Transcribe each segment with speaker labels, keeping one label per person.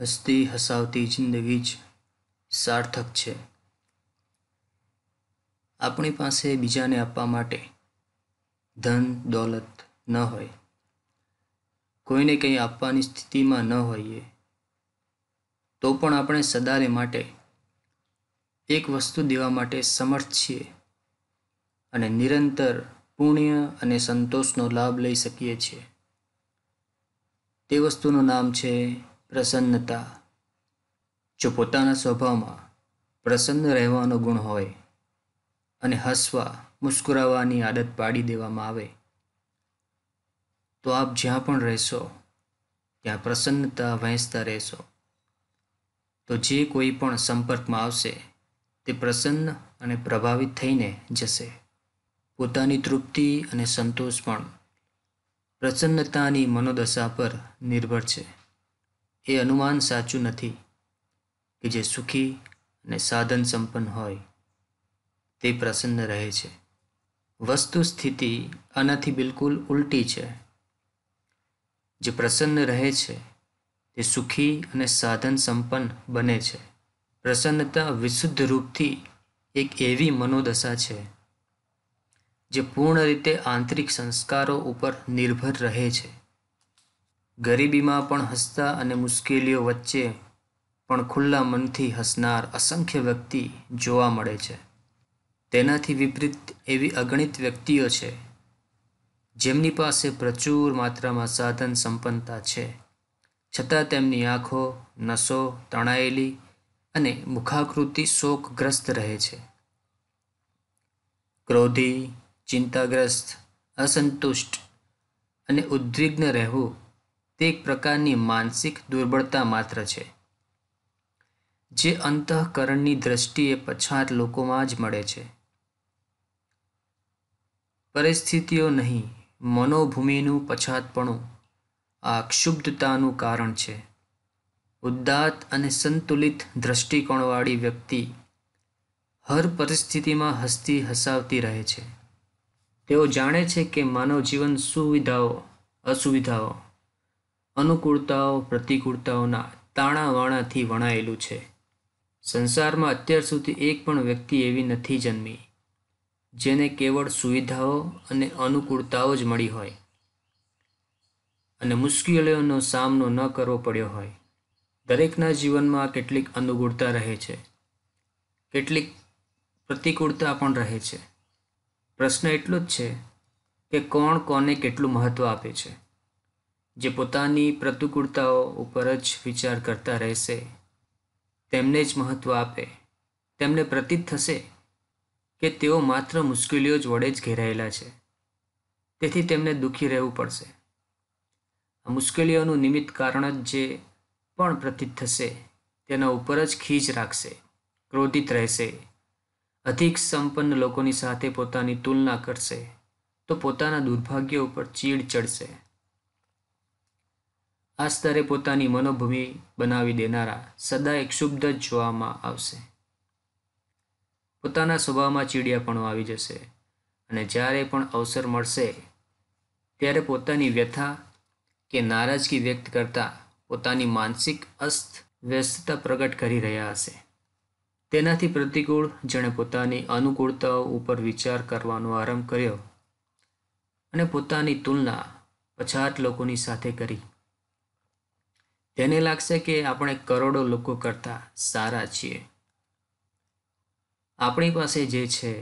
Speaker 1: હસતી હસાવતી જિંદગી જ સાર્થક છે આપણી પાસે બીજાને આપવા માટે ધન દોલત ન હોય કોઈને કંઈ આપવાની સ્થિતિમાં ન હોઈએ તો પણ આપણે સદારે માટે એક વસ્તુ દેવા માટે સમર્થ છીએ અને નિરંતર પુણ્ય અને સંતોષનો લાભ લઈ શકીએ છીએ તે વસ્તુનું નામ છે પ્રસન્નતા જો પોતાના સ્વભાવમાં પ્રસન્ન રહેવાનો ગુણ હોય અને હસવા મુસ્કુરાવાની આદત પાડી દેવામાં આવે તો આપ જ્યાં પણ રહેશો ત્યાં પ્રસન્નતા વહેંચતા રહેશો તો જે કોઈ પણ સંપર્કમાં આવશે તે પ્રસન્ન અને પ્રભાવિત થઈને જશે પોતાની તૃપ્તિ અને સંતોષ પણ પ્રસન્નતાની મનોદશા પર નિર્ભર છે એ અનુમાન સાચું નથી કે જે સુખી અને સાધન સંપન્ન હોય તે પ્રસન્ન રહે છે વસ્તુ સ્થિતિ આનાથી બિલકુલ ઉલટી છે જે પ્રસન્ન રહે છે તે સુખી અને સાધન સંપન્ન બને છે પ્રસન્નતા વિશુદ્ધ રૂપથી એક એવી મનોદશા છે જે પૂર્ણ રીતે આંતરિક સંસ્કારો ઉપર નિર્ભર રહે છે ગરીબીમાં પણ હસતા અને મુશ્કેલીઓ વચ્ચે પણ ખુલ્લા મનથી હસનાર અસંખ્ય વ્યક્તિ જોવા મળે છે તેનાથી વિપરીત એવી અગણિત વ્યક્તિઓ છે જેમની પાસે પ્રચુર માત્રામાં સાધન સંપન્નતા છે છતાં તેમની આંખો નસો તણાયેલી અને મુખાકૃતિ શોકગ્રસ્ત રહે છે ક્રોધી ચિંતાગ્રસ્ત અસંતુષ્ટ અને ઉદ્વિગ્ન રહેવું તે એક પ્રકારની માનસિક દુર્બળતા માત્ર છે જે અંતઃકરણની દ્રષ્ટિએ પછાત લોકોમાં જ મળે છે પરિસ્થિતિઓ નહીં મનોભૂમિનું પછાતપણું આ ક્ષુબ્ધતાનું કારણ છે ઉદ્દાત અને સંતુલિત દ્રષ્ટિકોણવાળી વ્યક્તિ હર પરિસ્થિતિમાં હસતી હસાવતી રહે છે તેઓ જાણે છે કે માનવ જીવન સુવિધાઓ અસુવિધાઓ અનુકૂળતાઓ પ્રતિકૂળતાઓના તાણાવાણાથી વણાયેલું છે સંસારમાં અત્યાર સુધી એક પણ વ્યક્તિ એવી નથી જન્મી જેને કેવળ સુવિધાઓ અને અનુકૂળતાઓ જ મળી હોય અને મુશ્કેલીઓનો સામનો ન કરવો પડ્યો હોય દરેકના જીવનમાં કેટલીક અનુકૂળતા રહે છે કેટલીક પ્રતિકૂળતા પણ રહે છે પ્રશ્ન એટલો જ છે કે કોણ કોને કેટલું મહત્ત્વ આપે છે જે પોતાની પ્રતિકૂળતાઓ ઉપર જ વિચાર કરતા રહેશે તેમને જ મહત્ત્વ આપે તેમને પ્રતીત થશે કે તેઓ માત્ર મુશ્કેલીઓ જ વડે જ ઘેરાયેલા છે તેથી તેમને દુઃખી રહેવું પડશે આ મુશ્કેલીઓનું નિમિત્ત કારણ જ જે પણ પ્રતીત થશે તેના ઉપર જ ખીચ રાખશે ક્રોધિત રહેશે અધિક સંપન્ન લોકોની સાથે પોતાની તુલના કરશે તો પોતાના દુર્ભાગ્ય ઉપર ચીડ ચડશે આ સ્તરે પોતાની મનોભૂમિ બનાવી દેનારા સદા એક શુબ્ધ જ જોવામાં આવશે પોતાના સ્વભાવમાં ચીડિયાપણું આવી જશે અને જ્યારે પણ અવસર મળશે ત્યારે પોતાની વ્યથા કે નારાજગી વ્યક્ત કરતા પોતાની માનસિક અસ્ત વ્યસ્તતા પ્રગટ કરી રહ્યા હશે તેનાથી પ્રતિકૂળ જેણે પોતાની અનુકૂળતાઓ ઉપર વિચાર કરવાનો આરંભ કર્યો અને પોતાની તુલના પછાત લોકોની સાથે કરી તેને લાગશે કે આપણે કરોડો લોકો કરતાં સારા છીએ આપણી પાસે જે છે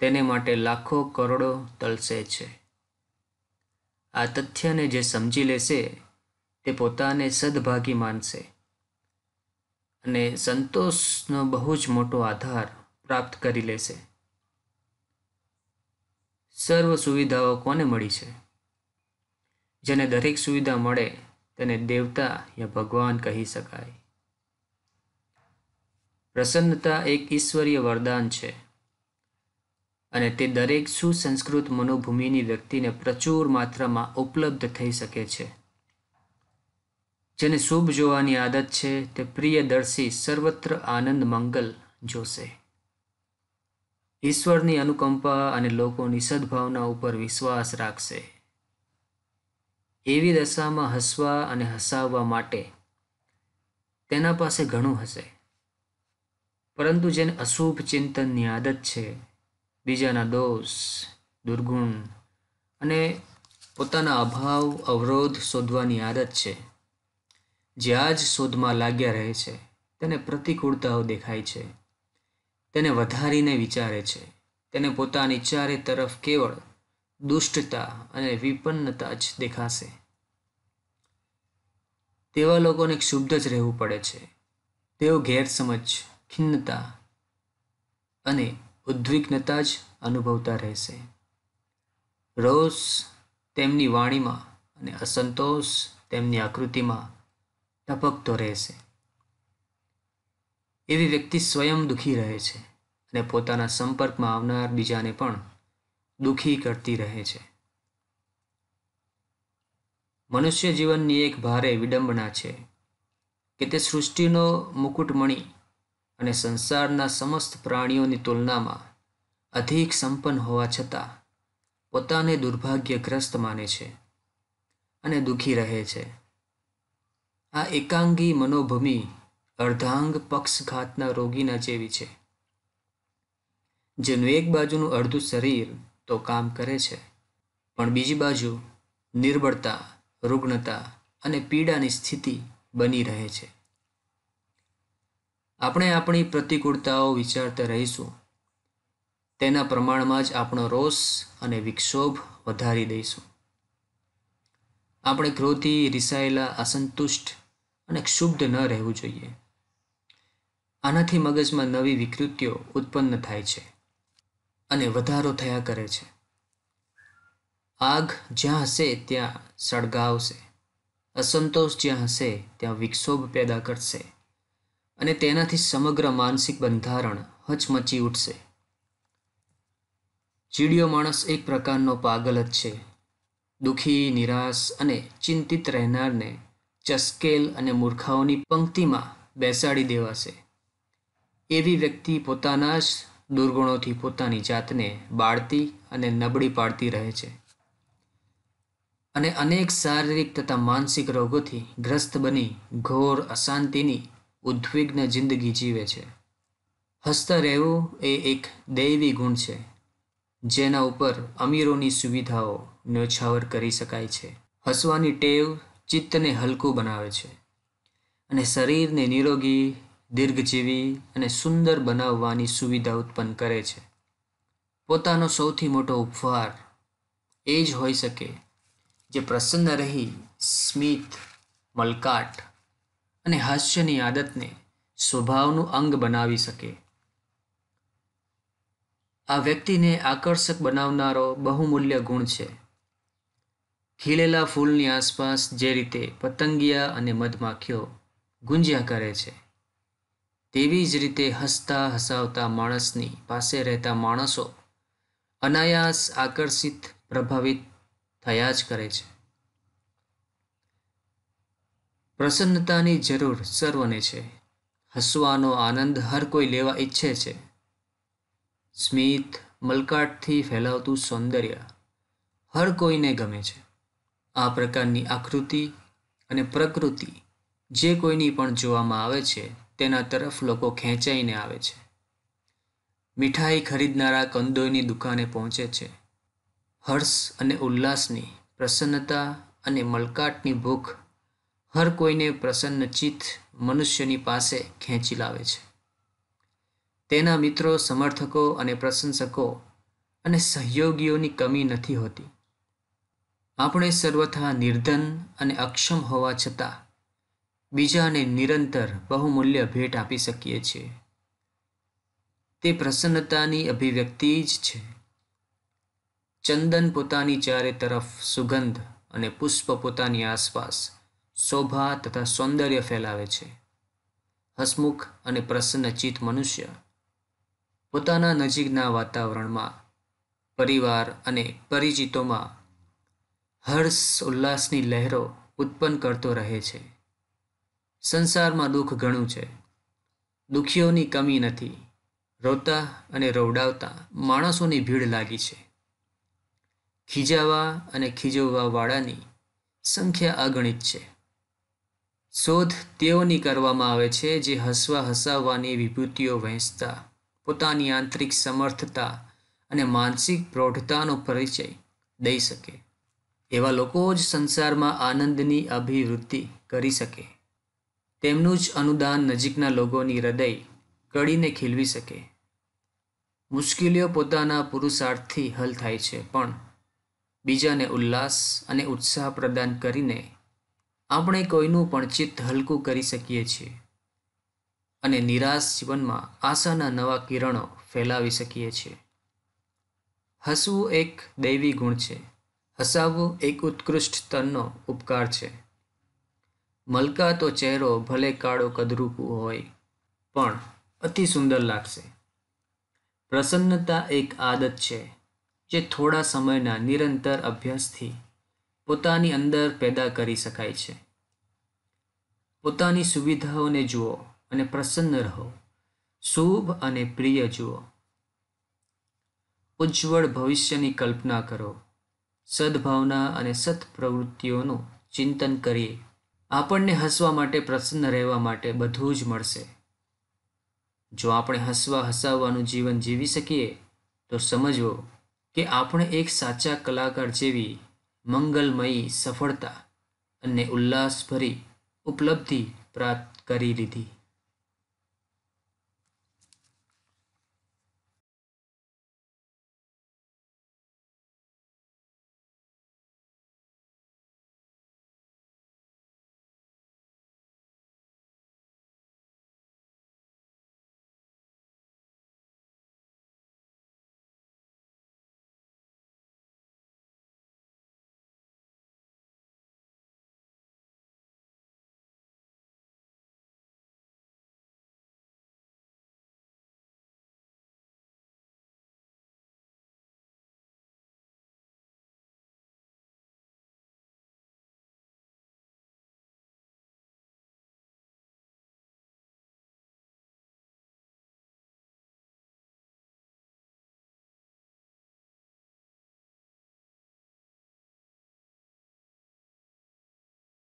Speaker 1: તેને માટે લાખો કરોડો તલસે છે આ તથ્યને જે સમજી લેશે તે પોતાને સદભાગી માનશે અને સંતોષનો બહુ જ મોટો આધાર પ્રાપ્ત કરી લેશે સર્વ સુવિધાઓ કોને મળી છે જેને દરેક સુવિધા મળે તેને દેવતા યા ભગવાન કહી શકાય પ્રસન્નતા એક ઈશ્વરીય વરદાન છે અને તે દરેક સુસંસ્કૃત મનોભૂમિની વ્યક્તિને પ્રચુર માત્રામાં ઉપલબ્ધ થઈ શકે છે જેને શુભ જોવાની આદત છે તે પ્રિયદર્શી સર્વત્ર આનંદ મંગલ જોશે ઈશ્વરની અનુકંપા અને લોકોની સદભાવના ઉપર વિશ્વાસ રાખશે એવી દશામાં હસવા અને હસાવવા માટે તેના પાસે ઘણું હશે પરંતુ જેને અશુભ ચિંતનની આદત છે બીજાના દોષ દુર્ગુણ અને પોતાના અભાવ અવરોધ શોધવાની આદત છે જે આ જ શોધમાં લાગ્યા રહે છે તેને પ્રતિકૂળતાઓ દેખાય છે તેને વધારીને વિચારે છે તેને પોતાની ચારે તરફ કેવળ દુષ્ટતા અને વિપન્નતા જ દેખાશે તેવા લોકોને ક્ષુબ્ધ જ રહેવું પડે છે તેઓ ગેરસમજ ખિન્નતા અને ઉદ્વિગ્નતા જ અનુભવતા રહેશે રોષ તેમની વાણીમાં અને અસંતોષ તેમની આકૃતિમાં ટપકતો રહેશે એવી વ્યક્તિ સ્વયં દુઃખી રહે છે અને પોતાના સંપર્કમાં આવનાર બીજાને પણ દુઃખી કરતી રહે છે મનુષ્ય જીવનની એક ભારે વિડંબના છે કે તે સૃષ્ટિનો મુકુટમણી અને સંસારના સમસ્ત પ્રાણીઓની તુલનામાં અધિક સંપન્ન હોવા છતાં પોતાને દુર્ભાગ્યગ્રસ્ત માને છે અને દુઃખી રહે છે આ એકાંગી મનોભૂમિ અર્ધાંગ પક્ષઘાતના રોગીના જેવી છે જેનું એક બાજુનું અડધું શરીર તો કામ કરે છે પણ બીજી બાજુ નિર્બળતા રુગ્ણતા અને પીડાની સ્થિતિ બની રહે છે આપણે આપણી પ્રતિકૂળતાઓ વિચારતા રહીશું તેના પ્રમાણમાં જ આપણો રોષ અને વિક્ષોભ વધારી દઈશું આપણે ક્રોધથી રિસાયેલા અસંતુષ્ટ અને ક્ષુબ્ધ ન રહેવું જોઈએ આનાથી મગજમાં નવી વિકૃતિઓ ઉત્પન્ન થાય છે અને વધારો થયા કરે છે આગ જ્યાં હશે ત્યાં સળગાવશે અસંતોષ જ્યાં હશે ત્યાં વિક્ષોભ પેદા કરશે અને તેનાથી સમગ્ર માનસિક બંધારણ હચમચી ઉઠશે ચીડિયો માણસ એક પ્રકારનો પાગલ જ છે દુઃખી નિરાશ અને ચિંતિત રહેનારને ચસ્કેલ અને મૂર્ખાઓની પંક્તિમાં બેસાડી દેવાશે એવી વ્યક્તિ પોતાના જ દુર્ગુણોથી પોતાની જાતને બાળતી અને નબળી પાડતી રહે છે અને અનેક શારીરિક તથા માનસિક રોગોથી ગ્રસ્ત બની ઘોર અશાંતિની ઉદ્વિગ્ન જિંદગી જીવે છે હસ્ત રહેવું એ એક દૈવી ગુણ છે જેના ઉપર અમીરોની સુવિધાઓ ન્યોછાવર કરી શકાય છે હસવાની ટેવ ચિત્તને હલકું બનાવે છે અને શરીરને નિરોગી દીર્ઘજીવી અને સુંદર બનાવવાની સુવિધા ઉત્પન્ન કરે છે પોતાનો સૌથી મોટો ઉપહાર એ જ હોઈ શકે જે પ્રસન્ન રહી સ્મિત મલકાટ અને હાસ્યની આદતને સ્વભાવનું અંગ બનાવી શકે આ વ્યક્તિને આકર્ષક બનાવનારો બહુમૂલ્ય ગુણ છે ખીલેલા ફૂલની આસપાસ જે રીતે પતંગિયા અને મધમાખીઓ ગુંજ્યા કરે છે તેવી જ રીતે હસતા હસાવતા માણસની પાસે રહેતા માણસો અનાયાસ આકર્ષિત પ્રભાવિત થયા જ કરે છે પ્રસન્નતાની જરૂર સર્વને છે હસવાનો આનંદ હર કોઈ લેવા ઈચ્છે છે સ્મિત મલકાટથી ફેલાવતું સૌંદર્ય હર કોઈને ગમે છે આ પ્રકારની આકૃતિ અને પ્રકૃતિ જે કોઈની પણ જોવામાં આવે છે તેના તરફ લોકો ખેંચાઈને આવે છે મીઠાઈ ખરીદનારા કંદોયની દુકાને પહોંચે છે હર્ષ અને ઉલ્લાસની પ્રસન્નતા અને મલકાટની ભૂખ હર કોઈને પ્રસન્નચિત્ત મનુષ્યની પાસે ખેંચી લાવે છે તેના મિત્રો સમર્થકો અને પ્રશંસકો અને સહયોગીઓની કમી નથી હોતી આપણે સર્વથા નિર્ધન અને અક્ષમ હોવા છતાં બીજાને નિરંતર બહુમૂલ્ય ભેટ આપી શકીએ છીએ તે પ્રસન્નતાની અભિવ્યક્તિ જ છે ચંદન પોતાની ચારે તરફ સુગંધ અને પુષ્પ પોતાની આસપાસ શોભા તથા સૌંદર્ય ફેલાવે છે હસમુખ અને પ્રસન્નચિત મનુષ્ય પોતાના નજીકના વાતાવરણમાં પરિવાર અને પરિચિતોમાં હર્ષ ઉલ્લાસની લહેરો ઉત્પન્ન કરતો રહે છે સંસારમાં દુઃખ ઘણું છે દુઃખીઓની કમી નથી રોતા અને રોવડાવતા માણસોની ભીડ લાગી છે ખીજાવા અને ખીજવવા વાળાની સંખ્યા અગણિત છે શોધ તેઓની કરવામાં આવે છે જે હસવા હસાવવાની વિભૂતિઓ વહેંચતા પોતાની આંતરિક સમર્થતા અને માનસિક પ્રૌઢતાનો પરિચય દઈ શકે એવા લોકો જ સંસારમાં આનંદની અભિવૃદ્ધિ કરી શકે તેમનું જ અનુદાન નજીકના લોકોની હૃદય કડીને ખીલવી શકે મુશ્કેલીઓ પોતાના પુરુષાર્થથી હલ થાય છે પણ બીજાને ઉલ્લાસ અને ઉત્સાહ પ્રદાન કરીને આપણે કોઈનું પણ ચિત્ત હલકું કરી શકીએ છીએ અને નિરાશ જીવનમાં આશાના નવા કિરણો ફેલાવી શકીએ છીએ હસવું એક દૈવી ગુણ છે હસાવવું એક ઉત્કૃષ્ટ તનનો ઉપકાર છે મલકાતો ચહેરો ભલે કાળો કદરૂપું હોય પણ અતિ સુંદર લાગશે પ્રસન્નતા એક આદત છે જે થોડા સમયના નિરંતર અભ્યાસથી પોતાની અંદર પેદા કરી શકાય છે પોતાની સુવિધાઓને જુઓ અને પ્રસન્ન રહો શુભ અને પ્રિય જુઓ ઉજ્જવળ ભવિષ્યની કલ્પના કરો સદભાવના અને સત પ્રવૃત્તિઓનું ચિંતન કરીએ આપણને હસવા માટે પ્રસન્ન રહેવા માટે બધું જ મળશે જો આપણે હસવા હસાવવાનું જીવન જીવી શકીએ તો સમજવો કે આપણે એક સાચા કલાકાર જેવી મંગલમયી સફળતા અને ઉલ્લાસભરી ઉપલબ્ધિ પ્રાપ્ત કરી લીધી